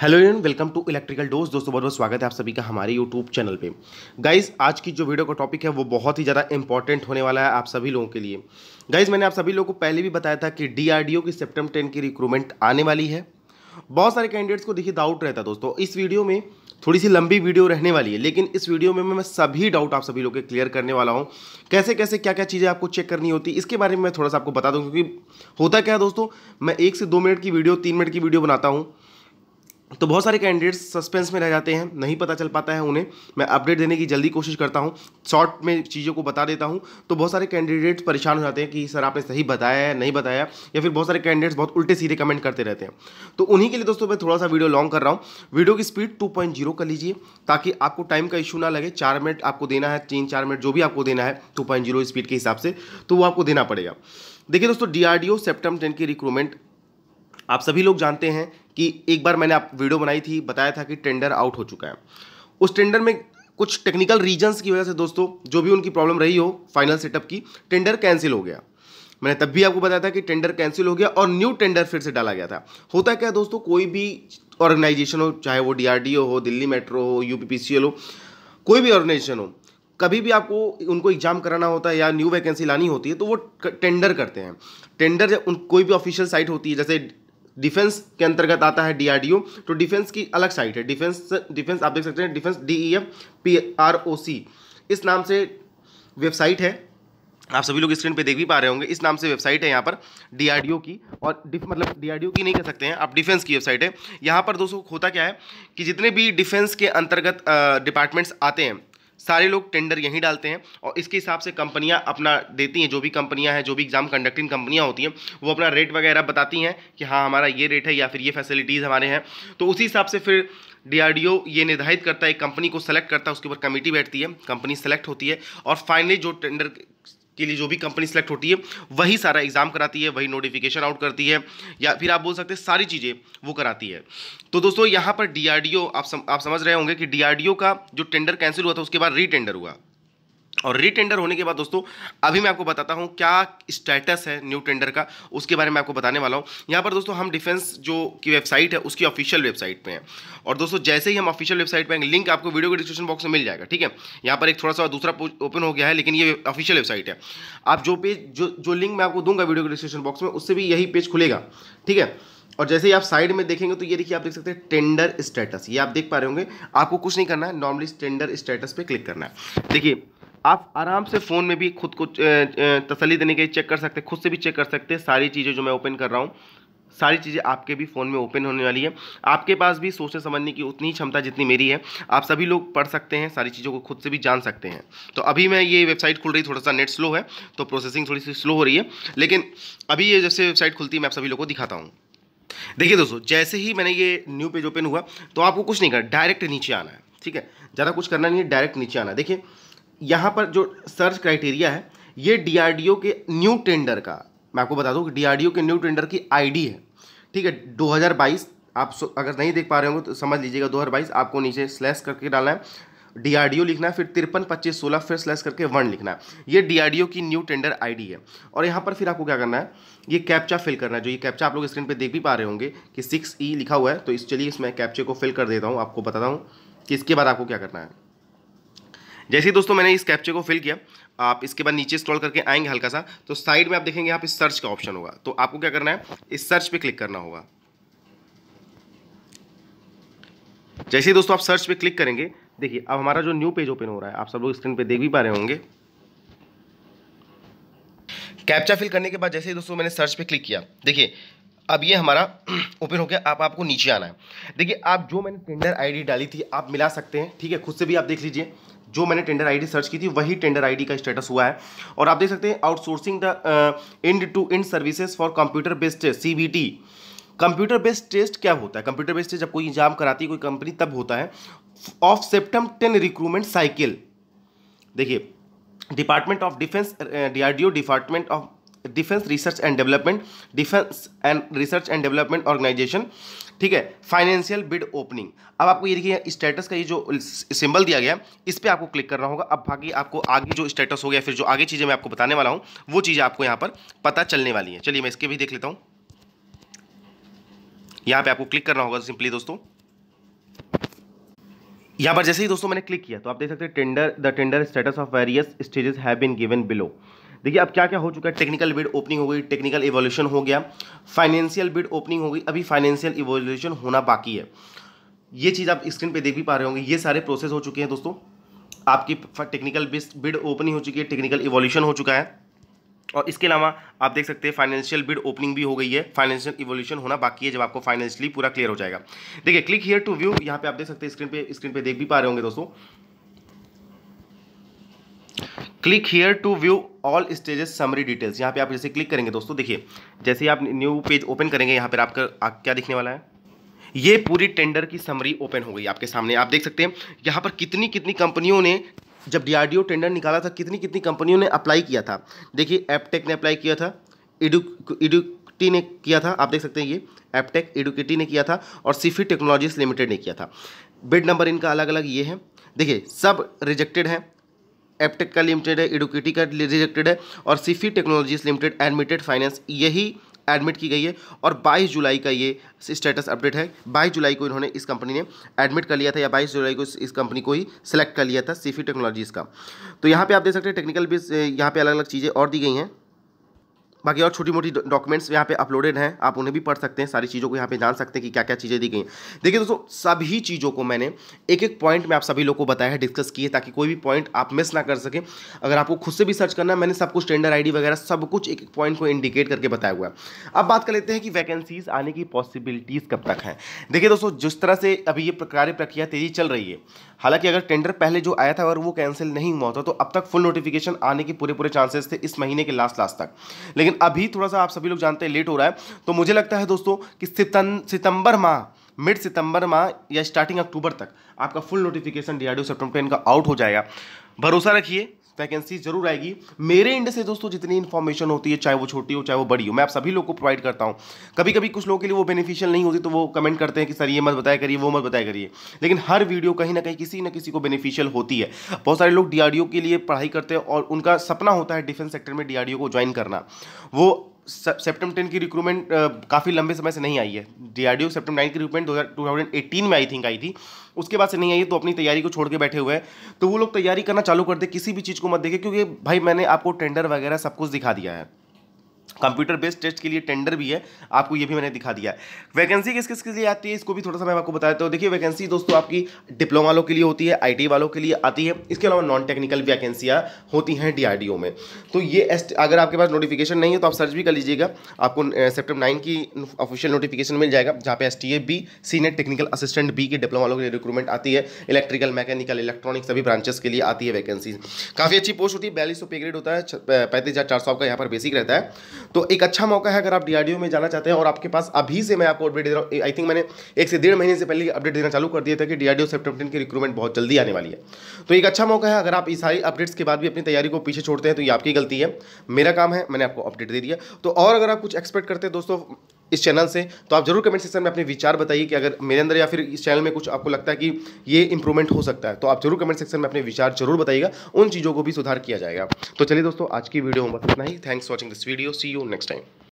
hello and welcome to electrical dose दोस्तों बहुत बहुत स्वागत है आप सभी का हमारे यूट्यूब चैनल पे गाइस आज की जो वीडियो का टॉपिक है वो बहुत ही ज़्यादा इंपॉर्टेंट होने वाला है आप सभी लोगों के लिए गाइस मैंने आप सभी लोगों को पहले भी बताया था कि डीआरडीओ की सेप्टम टेन की रिक्रूटमेंट आने वाली है बहुत सारे कैंडिडेट्स को देखिए डाउट रहता है दोस्तों इस वीडियो में थोड़ी सी लंबी वीडियो रहने वाली है लेकिन इस वीडियो में मैं सभी डाउट आप सभी लोग के क्लियर करने वाला हूँ कैसे कैसे क्या क्या चीज़ें आपको चेक करनी होती इसके बारे में मैं थोड़ा सा आपको बता दूँ क्योंकि होता क्या है दोस्तों मैं एक से दो मिनट की वीडियो तीन मिनट की वीडियो बनाता हूँ तो बहुत सारे कैंडिडेट्स सस्पेंस में रह जाते हैं नहीं पता चल पाता है उन्हें मैं अपडेट देने की जल्दी कोशिश करता हूँ शॉर्ट में चीज़ों को बता देता हूँ तो बहुत सारे कैंडिडेट्स परेशान हो जाते हैं कि सर आपने सही बताया है नहीं बताया या फिर बहुत सारे कैंडिडेट्स बहुत उल्टे सीधे कमेंट करते रहते हैं तो उन्हीं के लिए दोस्तों मैं थोड़ा सा वीडियो लॉन्ग कर रहा हूँ वीडियो की स्पीड टू कर लीजिए ताकि आपको टाइम का इशू ना लगे चार मिनट आपको देना है तीन चार मिनट जो भी आपको देना है टू स्पीड के हिसाब से तो वो आपको देना पड़ेगा देखिए दोस्तों D D R O CEPTAM ten की रिक्रूमेंट आप सभी लोग जानते हैं कि एक बार मैंने आप वीडियो बनाई थी बताया था कि टेंडर आउट हो चुका है उस टेंडर में कुछ टेक्निकल रीजंस की वजह से दोस्तों जो भी उनकी प्रॉब्लम रही हो फाइनल सेटअप की टेंडर कैंसिल हो गया मैंने तब भी आपको बताया था कि टेंडर कैंसिल हो गया और न्यू टेंडर फिर से डाला गया था होता क्या दोस्तों कोई भी ऑर्गेनाइजेशन हो चाहे वो डी हो दिल्ली मेट्रो हो यू हो कोई भी ऑर्गेनाइजेशन हो कभी भी आपको उनको एग्जाम कराना होता है या न्यू वैकेंसी लानी होती है तो वो टेंडर करते हैं टेंडर जब उन कोई भी ऑफिशियल साइट होती है जैसे डिफेंस के अंतर्गत आता है डीआरडीओ तो डिफेंस की अलग साइट है डिफेंस डिफेंस आप देख सकते हैं defence DEF P R O C इस नाम से वेबसाइट है आप सभी लोग स्क्रीन पे देख भी पा रहे होंगे इस नाम से वेबसाइट है यहाँ पर डीआरडीओ की और डिफ मतलब डीआरडीओ की नहीं कह सकते हैं आप डिफेंस की वेबसाइट है यहाँ पर दोस्तों होता क्या है कि जितने भी डिफेंस के अंतर्गत डिपार्टमेंट्स आते हैं सारे लोग टेंडर यहीं डालते हैं और इसके हिसाब से कंपनियां अपना देती हैं जो भी कंपनियां हैं जो भी एग्ज़ाम कंडक्टिंग कंपनियां होती हैं वो अपना रेट वगैरह बताती हैं कि हाँ हमारा ये रेट है या फिर ये फैसिलिटीज़ हमारे हैं तो उसी हिसाब से फिर डीआरडीओ ये निर्धारित करता है कंपनी को सेलेक्ट करता है उसके ऊपर कमेटी बैठती है कंपनी सेलेक्ट होती है और फाइनली जो टेंडर के लिए जो भी कंपनी सेलेक्ट होती है वही सारा एग्ज़ाम कराती है वही नोटिफिकेशन आउट करती है या फिर आप बोल सकते हैं सारी चीज़ें वो कराती है तो दोस्तों यहाँ पर डीआरडीओ आप सम, आप समझ रहे होंगे कि डीआरडीओ का जो टेंडर कैंसिल हुआ था उसके बाद रीटेंडर हुआ और रीटेंडर होने के बाद दोस्तों अभी मैं आपको बताता हूँ क्या स्टेटस है न्यू टेंडर का उसके बारे में आपको बताने वाला हूँ यहाँ पर दोस्तों हम डिफेंस जो की वेबसाइट है उसकी ऑफिशियल वेबसाइट पे हैं और दोस्तों जैसे ही हम ऑफिशियल वेबसाइट पे लिंक आपको वीडियो के डिस्क्रिप्शन बॉक्स में मिल जाएगा ठीक है यहाँ पर एक थोड़ा सा दूसरा ओपन हो गया है लेकिन ये ऑफिशियल वेबसाइट है आप जो पेज जो जो लिंक मैं आपको दूंगा वीडियो के डिस्क्रिप्शन बॉक्स में उससे भी यही पेज खुलेगा ठीक है और जैसे ही आप साइड में देखेंगे तो ये देखिए आप देख सकते हैं टेंडर स्टेटस ये आप देख पा रहे होंगे आपको कुछ नहीं करना है नॉर्मली टेंडर स्टेटस पे क्लिक करना है देखिए आप आराम से फ़ोन में भी खुद को तसली देने के लिए चेक कर सकते हैं खुद से भी चेक कर सकते हैं सारी चीज़ें जो मैं ओपन कर रहा हूँ सारी चीज़ें आपके भी फ़ोन में ओपन होने वाली है आपके पास भी सोचने समझने की उतनी ही क्षमता जितनी मेरी है आप सभी लोग पढ़ सकते हैं सारी चीज़ों को खुद से भी जान सकते हैं तो अभी मैं ये वेबसाइट खुल रही थोड़ा सा नेट स्लो है तो प्रोसेसिंग थोड़ी सी स्लो हो रही है लेकिन अभी ये जैसे वेबसाइट खुलती है मैं आप सभी लोग को दिखाता हूँ देखिए दोस्तों जैसे ही मैंने ये न्यू पेज ओपन हुआ तो आपको कुछ नहीं करना डायरेक्ट नीचे आना है ठीक है ज़्यादा कुछ करना नहीं है डायरेक्ट नीचे आना देखिए यहाँ पर जो सर्च क्राइटेरिया है ये डी के न्यू टेंडर का मैं आपको बता दूँ कि डी के न्यू टेंडर की आईडी है ठीक है 2022 आप अगर नहीं देख पा रहे होंगे तो समझ लीजिएगा 2022 आपको नीचे स्लैश करके डालना है डी लिखना है फिर तिरपन पच्चीस सोलह फिर स्लैश करके वन लिखना है ये डी की न्यू टेंडर आईडी है और यहाँ पर फिर आपको क्या करना है ये कैप्चा फिल करना है जो ये कैप्चा आप लोग स्क्रीन पर देख भी पा रहे होंगे कि सिक्स ई e लिखा हुआ है तो इस चलिए इसमें कैप्चे को फिल कर देता हूँ आपको बताता हूँ कि इसके बाद आपको क्या करना है जैसे ही दोस्तों मैंने इस कैप्चे को फिल किया आप इसके बाद नीचे स्क्रॉल करके आएंगे हल्का सा तो साइड में आप देखेंगे यहाँ पे सर्च का ऑप्शन होगा तो आपको क्या करना है इस सर्च पे क्लिक करना होगा जैसे ही दोस्तों आप सर्च पे क्लिक करेंगे देखिए अब हमारा जो न्यू पेज ओपन हो रहा है आप सब लोग स्क्रीन पे देख भी पा रहे होंगे कैप्चा फिल करने के बाद जैसे ही दोस्तों मैंने सर्च पे क्लिक किया देखिए अब ये हमारा ओपन हो गया आप आपको नीचे आना है देखिए आप जो मैंने टेंडर आईडी डाली थी आप मिला सकते हैं ठीक है खुद से भी आप देख लीजिए जो मैंने टेंडर आईडी सर्च की थी वही टेंडर आईडी का स्टेटस हुआ है और आप देख सकते हैं outsourcing the end to end services for computer based C B T computer based test क्या होता है कंप्यूटर बेस्ड टेस्ट जब कोई एग्जाम कराती है कोई कंपनी तब होता है of CEPTAM ten recruitment cycle देखिए department of defence DRDO department of defence research and development defence and research and development organisation ठीक है फाइनेंशियल बिड ओपनिंग अब आपको ये देखिए स्टेटस का ये जो सिंबल दिया गया है इस पर आपको क्लिक करना होगा अब बाकी आपको आगे जो स्टेटस हो गया फिर जो आगे चीज़ें मैं आपको बताने वाला हूँ वो चीज़ें आपको यहाँ पर पता चलने वाली है चलिए मैं इसके भी देख लेता हूँ यहाँ पर आपको क्लिक करना होगा सिंपली दोस्तों यहाँ पर जैसे ही दोस्तों मैंने क्लिक किया तो आप देख सकते हैं tender the tender status of various stages have been given below देखिए अब क्या क्या हो चुका है टेक्निकल बिड ओपनिंग हो गई टेक्निकल इवोल्यूशन हो गया फाइनेंशियल बिड ओपनिंग हो गई अभी फाइनेंशियल इवोल्यूशन होना बाकी है ये चीज़ आप स्क्रीन पे देख भी पा रहे होंगे ये सारे प्रोसेस हो चुके हैं दोस्तों आपकी टेक्निकल बिड ओपनिंग हो चुकी है टेक्निकल इवोल्यूशन हो चुका है और इसके अलावा आप देख सकते हैं फाइनेंशियल बिड ओपनिंग भी हो गई है फाइनेंशियल इवोल्यूशन होना बाकी है जब आपको फाइनेंशियली पूरा क्लियर हो जाएगा देखिए क्लिक हियर टू व्यू यहाँ पे आप देख सकते हैं स्क्रीन पे स्क्रीन पे देख भी पा रहे होंगे दोस्तों click here to view all stages summary details यहाँ पे आप जैसे क्लिक करेंगे दोस्तों देखिए जैसे आप न्यू पेज ओपन करेंगे यहाँ पर आपका क्या दिखने वाला है ये पूरी टेंडर की समरी ओपन हो गई आपके सामने आप देख सकते हैं यहाँ पर कितनी कितनी कंपनियों ने जब डीआरडीओ टेंडर निकाला था कितनी कितनी कंपनियों ने अप्लाई किया था देखिए एपटेक ने अप्लाई किया था एडु एडुटी ने किया था आप देख सकते हैं ये एपटेक एडुकेटी ने किया था और सिफी टेक्नोलॉजीज लिमिटेड ने किया था बिड नंबर इनका अलग अलग ये है देखिए सब रिजेक्टेड है एपटेक का लिमिटेड है एडुकेटी का रिजेक्टेड है और Sify technologies limited admitted finance यही एडमिट की गई है और 22 जुलाई का ये स्टेटस अपडेट है 22 जुलाई को इन्होंने इस कंपनी ने एडमिट कर लिया था या 22 जुलाई को इस कंपनी को ही सिलेक्ट कर लिया था सीफी टेक्नोलॉजीज़ का तो यहाँ पे आप देख सकते हैं टेक्निकल भी यहाँ पे अलग अलग चीज़ें और दी गई हैं बाकी और छोटी मोटी डॉक्यूमेंट्स यहाँ पे अपलोडेड हैं आप उन्हें भी पढ़ सकते हैं सारी चीज़ों को यहाँ पे जान सकते हैं कि क्या क्या चीज़ें दी गई देखिए दोस्तों सभी चीज़ों को मैंने एक एक पॉइंट में आप सभी लोग को बताया है डिस्कस किए ताकि कोई भी पॉइंट आप मिस ना कर सकें अगर आपको खुद से भी सर्च करना मैंने सब कुछ टेंडर आई वगैरह सब कुछ एक एक पॉइंट को इंडिकेट करके बताया हुआ है अब बात कर लेते हैं कि वैकेंसीज आने की पॉसिबिलिटीज़ कब तक हैं देखिए दोस्तों जिस तरह से अभी ये कार्य प्रक्रिया तेजी चल रही है हालांकि अगर टेंडर पहले जो आया था अगर वो कैंसिल नहीं हुआ होता तो अब तक फुल नोटिफिकेशन आने के पूरे पूरे चांसेस थे इस महीने के लास्ट लास्ट तक लेकिन अभी थोड़ा सा आप सभी लोग जानते हैं लेट हो रहा है तो मुझे लगता है दोस्तों कि सितंबर माह मिड सितंबर माह या स्टार्टिंग अक्टूबर तक आपका full notification D R D का आउट हो जाएगा भरोसा रखिए वैकेंसी जरूर आएगी मेरे इंड से दोस्तों जितनी इन्फॉर्मेशन होती है चाहे वो छोटी हो चाहे वो बड़ी हो मैं आप सभी लोग को प्रोवाइड करता हूँ कभी कभी कुछ लोगों के लिए वो बेनिफिशियल नहीं होती तो वो कमेंट करते हैं कि सर ये मत बताया करिए वो मत बताया करिए लेकिन हर वीडियो कहीं ना कहीं किसी न किसी को बेनिफिशियल होती है बहुत सारे लोग डी के लिए पढ़ाई करते हैं और उनका सपना होता है डिफेंस सेक्टर में डी को ज्वाइन करना वो सेप्टम टेन की रिक्रूटमेंट काफ़ी लंबे समय से नहीं आई है डीआरडीओ सेप्टम नाइन की रिक्रूटमेंट दो टू थाउजेंड एटीन में आई थिंक आई थी उसके बाद से नहीं आई तो अपनी तैयारी को छोड़ के बैठे हुए हैं तो वो लोग तैयारी करना चालू कर दे किसी भी चीज़ को मत देखे क्योंकि भाई मैंने आपको टेंडर वगैरह सब कुछ दिखा दिया है कंप्यूटर बेस्ड टेस्ट के लिए टेंडर भी है आपको ये भी मैंने दिखा दिया है वैकेंसी किस किस के लिए आती है इसको भी थोड़ा सा मैं आपको बता देता हूँ देखिए वैकेंसी दोस्तों आपकी डिप्लोमा वालों के लिए होती है आईटी वालों के लिए आती है इसके अलावा नॉन टेक्निकल वैकेंसियाँ होती हैं डी में तो ये अगर आपके पास नोटिफिकेशन नहीं है तो आप सर्च भी कर लीजिएगा आपको सेप्टर नाइन की ऑफिशियल नोटिफिकेशन मिल जाएगा जहाँ पे S B senior technical assistant B के डिप्लोमा वालों के लिए रिक्रूटमेंट आती है इलेक्ट्रिकल मैकेनिकल इलेक्ट्रॉनिक सभी ब्रांचेस के लिए आती है वैकेंसी काफ़ी अच्छी पोस्ट होती है बयालीस पे ग्रेड होता है पैंतीस हज़ार चार सौ का यहाँ पर बेसिक रहता है तो एक अच्छा मौका है अगर आप डी में जाना चाहते हैं और आपके पास अभी से मैं आपको अपडेट दे रहा हूँ आई थिंक मैंने एक से डेढ़ महीने से पहले अपडेट देना चालू कर दिया था कि डी आर की रिक्रूटमेंट बहुत जल्दी आने वाली है तो एक अच्छा मौका है अगर आप इस सारी अपडेट्स के बाद भी अपनी तैयारी को पीछे छोड़ते हैं तो ये आपकी गलती है मेरा काम है मैंने आपको अपडेट दे दिया तो और अगर आप कुछ एक्सपेक्ट करते हैं दोस्तों इस चैनल से तो आप जरूर कमेंट सेक्शन में अपने विचार बताइए कि अगर मेरे अंदर या फिर इस चैनल में कुछ आपको लगता है कि ये इंप्रूवमेंट हो सकता है तो आप जरूर कमेंट सेक्शन में अपने विचार जरूर बताइएगा उन चीज़ों को भी सुधार किया जाएगा तो चलिए दोस्तों आज की वीडियो में बस इतना ही thanks watching this video see you next time